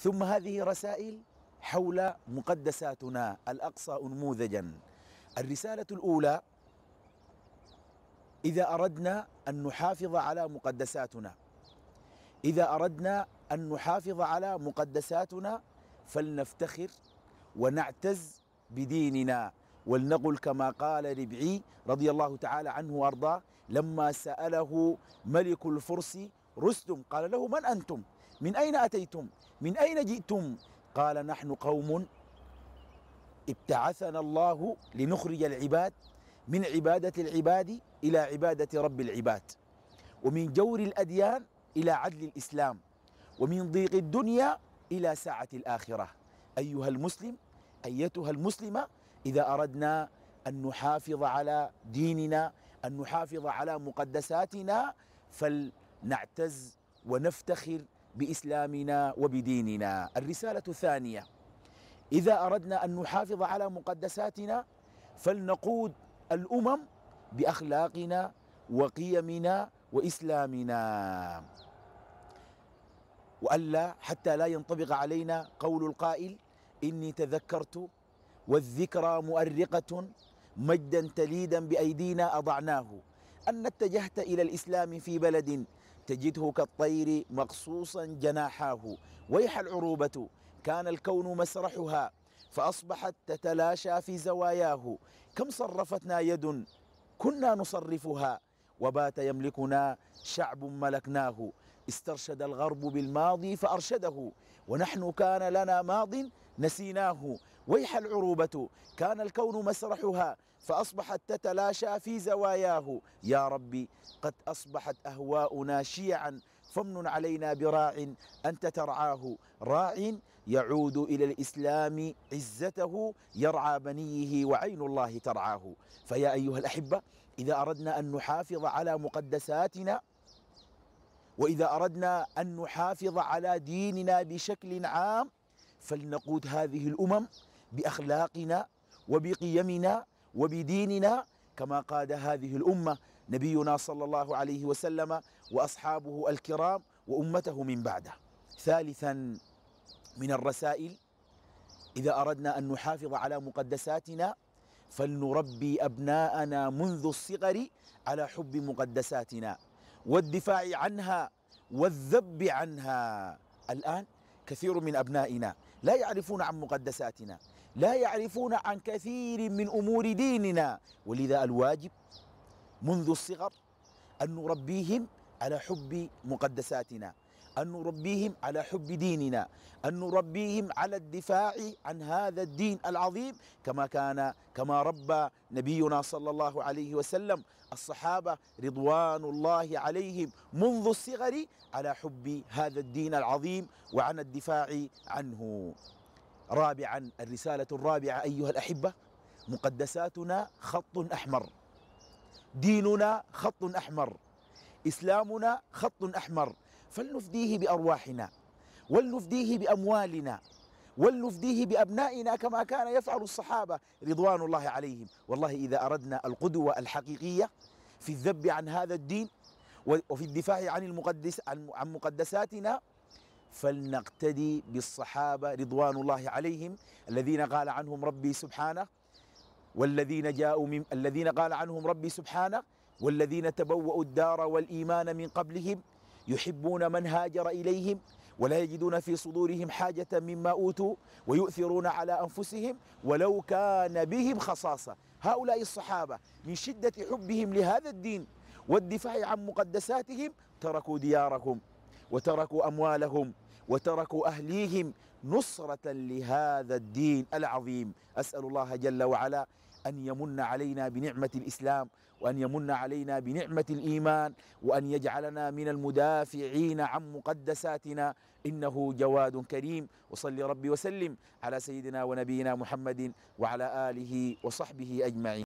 ثم هذه رسائل حول مقدساتنا الأقصى أنموذجا الرسالة الأولى إذا أردنا أن نحافظ على مقدساتنا إذا أردنا أن نحافظ على مقدساتنا فلنفتخر ونعتز بديننا ولنقل كما قال ربعي رضي الله تعالى عنه وارضاه لما سأله ملك الفرس رستم قال له من أنتم من أين أتيتم من أين جئتم قال نحن قوم ابتعثنا الله لنخرج العباد من عبادة العباد إلى عبادة رب العباد ومن جور الأديان إلى عدل الإسلام ومن ضيق الدنيا إلى ساعة الآخرة أيها المسلم أيتها المسلمة إذا أردنا أن نحافظ على ديننا أن نحافظ على مقدساتنا فلنعتز ونفتخر بإسلامنا وبديننا الرسالة الثانية إذا أردنا أن نحافظ على مقدساتنا فلنقود الأمم بأخلاقنا وقيمنا وإسلامنا وألا حتى لا ينطبق علينا قول القائل إني تذكرت والذكرى مؤرقة مجدا تليدا بأيدينا أضعناه أن اتجهت إلى الإسلام في بلد تجده كالطير مقصوصا جناحاه ويح العروبة كان الكون مسرحها فأصبحت تتلاشى في زواياه كم صرفتنا يد كنا نصرفها وبات يملكنا شعب ملكناه استرشد الغرب بالماضي فأرشده ونحن كان لنا ماضٍ نسيناه ويح العروبة كان الكون مسرحها فأصبحت تتلاشى في زواياه يا ربي قد أصبحت أهواؤنا شيعا فمن علينا براع أنت ترعاه راع يعود إلى الإسلام عزته يرعى بنيه وعين الله ترعاه فيا أيها الأحبة إذا أردنا أن نحافظ على مقدساتنا وإذا أردنا أن نحافظ على ديننا بشكل عام فلنقود هذه الأمم بأخلاقنا وبقيمنا وبديننا كما قاد هذه الأمة نبينا صلى الله عليه وسلم وأصحابه الكرام وأمته من بعده ثالثا من الرسائل إذا أردنا أن نحافظ على مقدساتنا فلنربي أبناءنا منذ الصغر على حب مقدساتنا والدفاع عنها والذب عنها الآن كثير من أبنائنا لا يعرفون عن مقدساتنا لا يعرفون عن كثير من أمور ديننا ولذا الواجب منذ الصغر أن نربيهم على حب مقدساتنا أن نربيهم على حب ديننا أن نربيهم على الدفاع عن هذا الدين العظيم كما كان كما ربى نبينا صلى الله عليه وسلم الصحابة رضوان الله عليهم منذ الصغر على حب هذا الدين العظيم وعن الدفاع عنه رابعا الرسالة الرابعة أيها الأحبة مقدساتنا خط أحمر ديننا خط أحمر إسلامنا خط أحمر فلنفديه بأرواحنا ولنفديه بأموالنا ولنفديه بأبنائنا كما كان يفعل الصحابة رضوان الله عليهم والله إذا أردنا القدوة الحقيقية في الذب عن هذا الدين وفي الدفاع عن المقدس عن مقدساتنا فلنقتدي بالصحابة رضوان الله عليهم الذين قال عنهم ربي سبحانه والذين جاءوا من الذين قال عنهم ربي سبحانه والذين تبوأوا الدار والإيمان من قبلهم يحبون من هاجر إليهم ولا يجدون في صدورهم حاجة مما أوتوا ويؤثرون على أنفسهم ولو كان بهم خصاصة هؤلاء الصحابة من شدة حبهم لهذا الدين والدفاع عن مقدساتهم تركوا ديارهم وتركوا أموالهم وتركوا أهليهم نصرة لهذا الدين العظيم أسأل الله جل وعلا أن يمن علينا بنعمة الإسلام وأن يمن علينا بنعمة الإيمان وأن يجعلنا من المدافعين عن مقدساتنا إنه جواد كريم وصل ربي وسلم على سيدنا ونبينا محمد وعلى آله وصحبه أجمعين